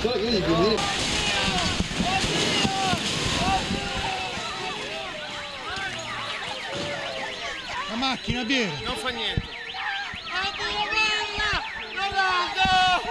Solo io gli dire... La macchina, Piero! Non fa niente! Addio, bella! Ronaldo!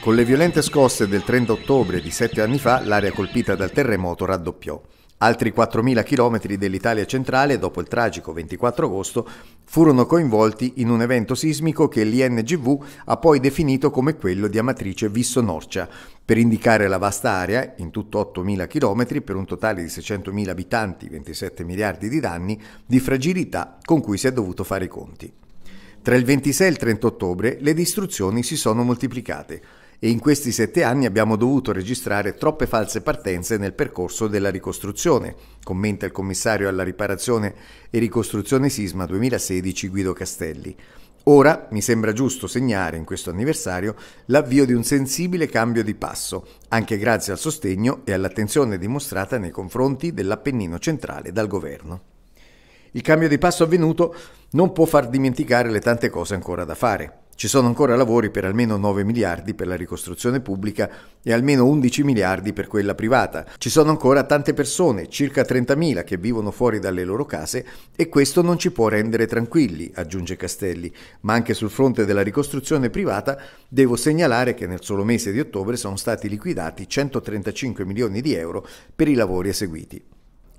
Con le violente scosse del 30 ottobre di sette anni fa, l'area colpita dal terremoto raddoppiò. Altri 4.000 km dell'Italia centrale, dopo il tragico 24 agosto, furono coinvolti in un evento sismico che l'INGV ha poi definito come quello di amatrice Visso-Norcia, per indicare la vasta area, in tutto 8.000 km, per un totale di 600.000 abitanti, 27 miliardi di danni, di fragilità con cui si è dovuto fare i conti. Tra il 26 e il 30 ottobre le distruzioni si sono moltiplicate e in questi sette anni abbiamo dovuto registrare troppe false partenze nel percorso della ricostruzione, commenta il commissario alla riparazione e ricostruzione sisma 2016 Guido Castelli. Ora mi sembra giusto segnare in questo anniversario l'avvio di un sensibile cambio di passo, anche grazie al sostegno e all'attenzione dimostrata nei confronti dell'Appennino centrale dal governo. Il cambio di passo avvenuto non può far dimenticare le tante cose ancora da fare. Ci sono ancora lavori per almeno 9 miliardi per la ricostruzione pubblica e almeno 11 miliardi per quella privata. Ci sono ancora tante persone, circa 30.000, che vivono fuori dalle loro case e questo non ci può rendere tranquilli, aggiunge Castelli. Ma anche sul fronte della ricostruzione privata devo segnalare che nel solo mese di ottobre sono stati liquidati 135 milioni di euro per i lavori eseguiti.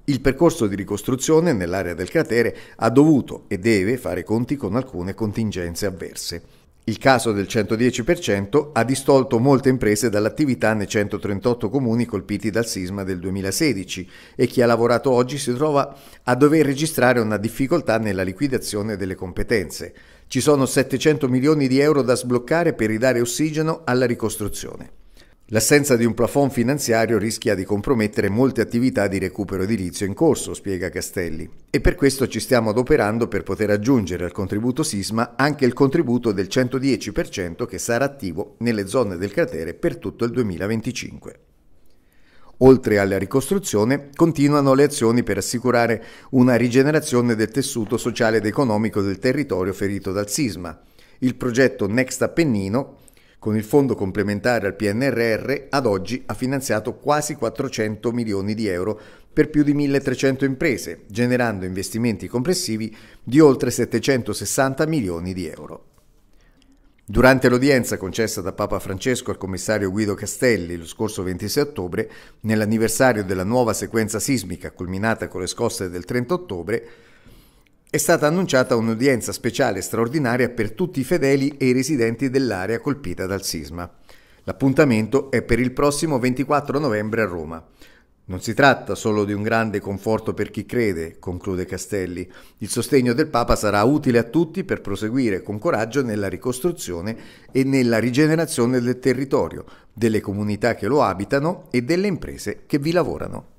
Il percorso di ricostruzione nell'area del cratere ha dovuto e deve fare conti con alcune contingenze avverse. Il caso del 110% ha distolto molte imprese dall'attività nei 138 comuni colpiti dal sisma del 2016 e chi ha lavorato oggi si trova a dover registrare una difficoltà nella liquidazione delle competenze. Ci sono 700 milioni di euro da sbloccare per ridare ossigeno alla ricostruzione. L'assenza di un plafond finanziario rischia di compromettere molte attività di recupero edilizio in corso, spiega Castelli, e per questo ci stiamo adoperando per poter aggiungere al contributo sisma anche il contributo del 110% che sarà attivo nelle zone del cratere per tutto il 2025. Oltre alla ricostruzione, continuano le azioni per assicurare una rigenerazione del tessuto sociale ed economico del territorio ferito dal sisma. Il progetto Next Appennino, con il fondo complementare al PNRR ad oggi ha finanziato quasi 400 milioni di euro per più di 1.300 imprese, generando investimenti complessivi di oltre 760 milioni di euro. Durante l'udienza concessa da Papa Francesco al commissario Guido Castelli lo scorso 26 ottobre, nell'anniversario della nuova sequenza sismica culminata con le scosse del 30 ottobre, è stata annunciata un'udienza speciale straordinaria per tutti i fedeli e i residenti dell'area colpita dal sisma. L'appuntamento è per il prossimo 24 novembre a Roma. Non si tratta solo di un grande conforto per chi crede, conclude Castelli. Il sostegno del Papa sarà utile a tutti per proseguire con coraggio nella ricostruzione e nella rigenerazione del territorio, delle comunità che lo abitano e delle imprese che vi lavorano.